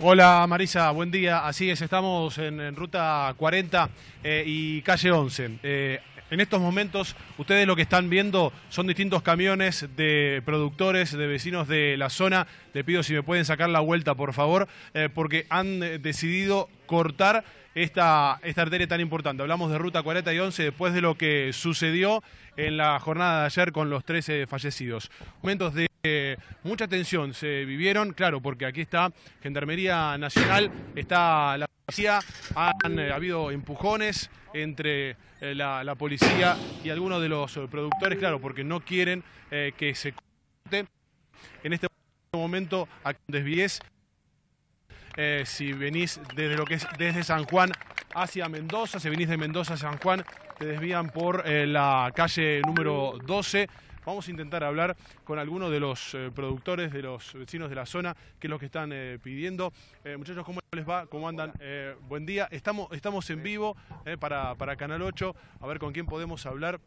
Hola Marisa, buen día. Así es, estamos en, ruta 40 eh, y calle 11. Eh, en estos momentos, ustedes lo que están viendo son distintos camiones de productores, de vecinos de la zona. Te pido si me pueden sacar la vuelta, por favor, eh, porque han decidido cortar esta, esta arteria tan importante. Hablamos de Ruta 40 y 11 después de lo que sucedió en la jornada de ayer con los 13 fallecidos. Momentos de mucha tensión se vivieron, claro, porque aquí está Gendarmería Nacional, está la policía, han eh, habido empujones entre eh, la, policía y algunos de los eh, productores, claro, porque no quieren que se corte. En este momento, a Desvíes, si venís desde lo que es desde San Juan hacia Mendoza, si venís de Mendoza a San Juan, te desvían por la calle número 12, Vamos a intentar hablar con algunos de los eh, productores, de los vecinos de la zona, que es lo que están eh, pidiendo. Eh, muchachos, ¿cómo les va? ¿Cómo andan? buen día. Estamos, estamos en vivo para, Canal 8, a ver con quién podemos hablar.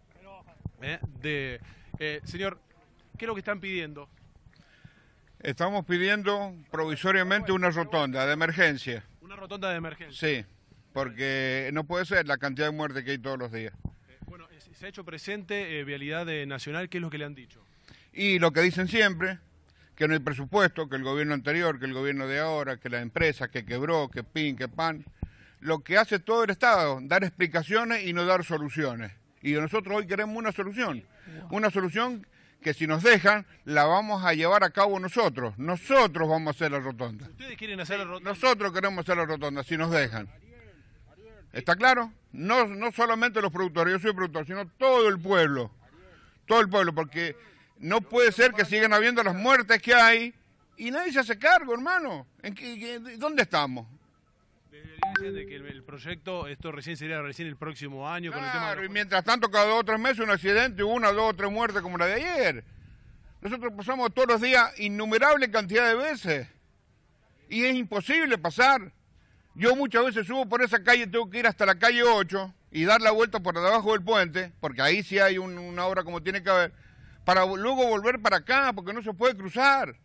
de, señor, ¿qué es lo que están pidiendo? Estamos pidiendo provisoriamente una rotonda de emergencia. ¿Una rotonda de emergencia? Sí, porque no puede ser la cantidad de muertes que hay todos los días. Bueno, eh, se ha hecho presente eh, Vialidad Nacional, ¿qué es lo que le han dicho? Y lo que dicen siempre, que no hay presupuesto, que el gobierno anterior, que el gobierno de ahora, que la empresa que quebró, que PIN, que PAN. Lo que hace todo el Estado, dar explicaciones y no dar soluciones. Y nosotros hoy queremos una solución. Una solución que si nos dejan, la vamos a llevar a cabo nosotros. Nosotros vamos a hacer la rotonda. ¿Ustedes quieren hacer la rotonda? Nosotros queremos hacer la rotonda, si nos dejan. ¿Está claro? No, no solamente los productores, yo soy productor, sino todo el pueblo. Todo el pueblo, porque no puede ser que sigan habiendo las muertes que hay y nadie se hace cargo, hermano. ¿En ¿Dónde estamos? de que el proyecto, esto recién sería recién el próximo año. y mientras tanto cada dos o tres meses un accidente, una, dos o tres muertes como la de ayer. Nosotros pasamos todos los días innumerable cantidad de veces y es imposible pasar. Yo muchas veces subo por esa calle, y tengo que ir hasta la calle 8 y dar la vuelta por debajo del puente, porque ahí sí hay una obra como tiene que haber, para luego volver para acá, porque no se puede cruzar.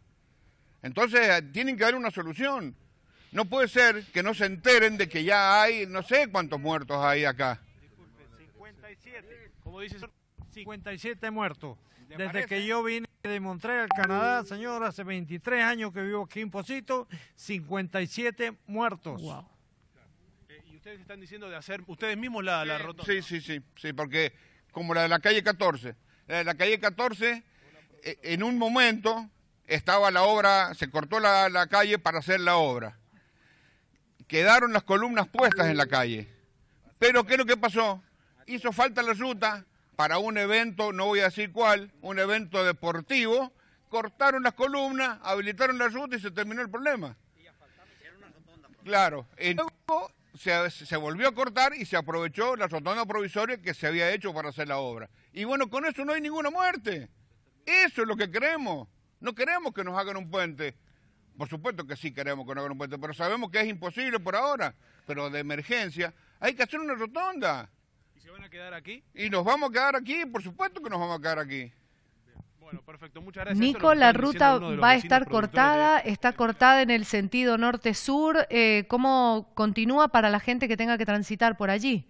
Entonces, eh, tienen que haber una solución. No puede ser que no se enteren de que ya hay, no sé cuántos muertos hay acá. Disculpe, 57, como dice, 57 muertos. Desde que yo vine de Montreal, Canadá, señor, hace 23 años que vivo aquí en Posito, 57 muertos. Eh, y ustedes están diciendo de hacer ustedes mismos la, la Sí, sí, sí, sí, porque como la de la calle 14, la de la calle 14, eh, en un momento estaba la obra, se cortó la, la calle para hacer la obra. Quedaron las columnas puestas en la calle. Pero ¿qué es lo que pasó? Hizo falta la ruta, para un evento, no voy a decir cuál, un evento deportivo, cortaron las columnas, habilitaron la ruta y se terminó el problema. Claro, y luego se, se, volvió a cortar y se aprovechó la rotonda provisoria que se había hecho para hacer la obra. Y bueno, con eso no hay ninguna muerte. Eso es lo que queremos. No queremos que nos hagan un puente. Por supuesto que sí queremos que nos hagan un puente, pero sabemos que es imposible por ahora. Pero de emergencia hay que hacer una rotonda aquí? Y nos vamos a quedar aquí, por supuesto que nos vamos a quedar aquí. Bueno, perfecto, muchas gracias. Nico, la ruta va a estar cortada, está cortada en el sentido norte-sur. Eh, ¿Cómo continúa para la gente que tenga que transitar por allí?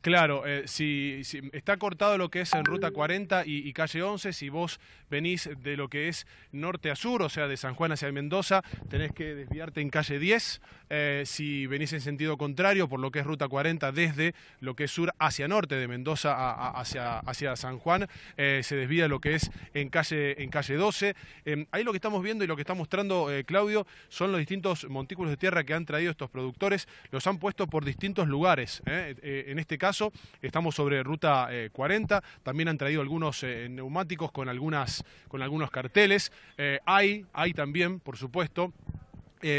Claro, eh, si, está cortado lo que es en ruta 40 y, calle 11, si vos venís de lo que es norte a sur, o sea, de San Juan hacia Mendoza, tenés que desviarte en calle 10. Eh, si venís en sentido contrario, por lo que es ruta 40, desde lo que es sur hacia norte, de Mendoza hacia, hacia, San Juan, eh, se desvía lo que es en calle, en calle 12. Em, ahí lo que estamos viendo y lo que está mostrando Claudio son los distintos montículos de tierra que han traído estos productores. Los han puesto por distintos lugares. en este caso, Estamos sobre ruta 40. Eh, también han traído algunos eh, neumáticos con, algunas, con algunos carteles. Eh, hay, hay también, por supuesto,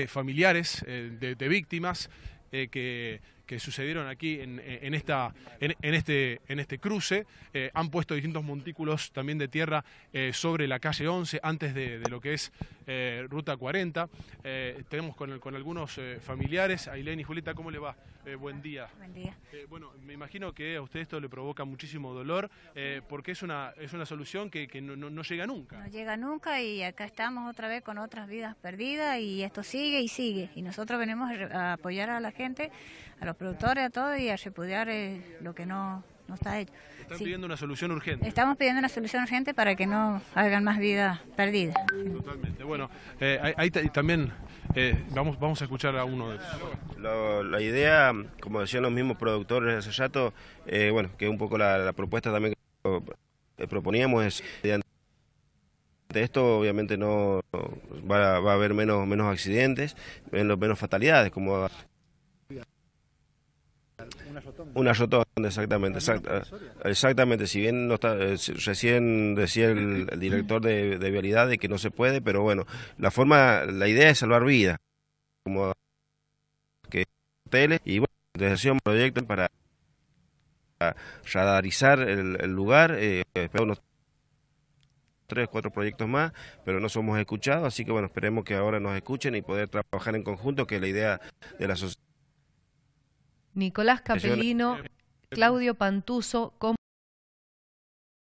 familiares de, víctimas que que sucedieron aquí en, esta, en, este, en este cruce. Eh, han puesto distintos montículos también de tierra eh, sobre la calle 11, antes de, lo que es eh, Ruta 40. tenemos con, algunos familiares. Ailén y Julieta, ¿cómo le va? buen día. bueno, me imagino que a usted esto le provoca muchísimo dolor, porque es una, es una solución que, no, llega nunca. No llega nunca y acá estamos otra vez con otras vidas perdidas y esto sigue y sigue. Y nosotros venimos a apoyar a la gente, a los productores, a todo y a repudiar eh, lo que no, no está hecho. estamos pidiendo una solución urgente. Estamos pidiendo una solución urgente para que no hagan más vida perdida. Totalmente. Bueno, eh, ahí también eh, vamos, vamos a escuchar a uno de ellos. la idea, como decían los mismos productores de rato, bueno, que un poco la, propuesta también que proponíamos es esto obviamente no va, a haber menos menos accidentes, menos, menos fatalidades, como una azotón. exactamente. exactamente. Si bien no eh, recién decía el, director de, Vialidad de que no se puede, pero bueno, la forma, la idea es salvar vidas. Como que tele, y bueno, desde un proyecto para, radarizar el, lugar. Eh, unos tres, cuatro proyectos más, pero no somos escuchados, así que bueno, esperemos que ahora nos escuchen y poder trabajar en conjunto, que la idea de la sociedad. Nicolás Capelino, Claudio Pantuso,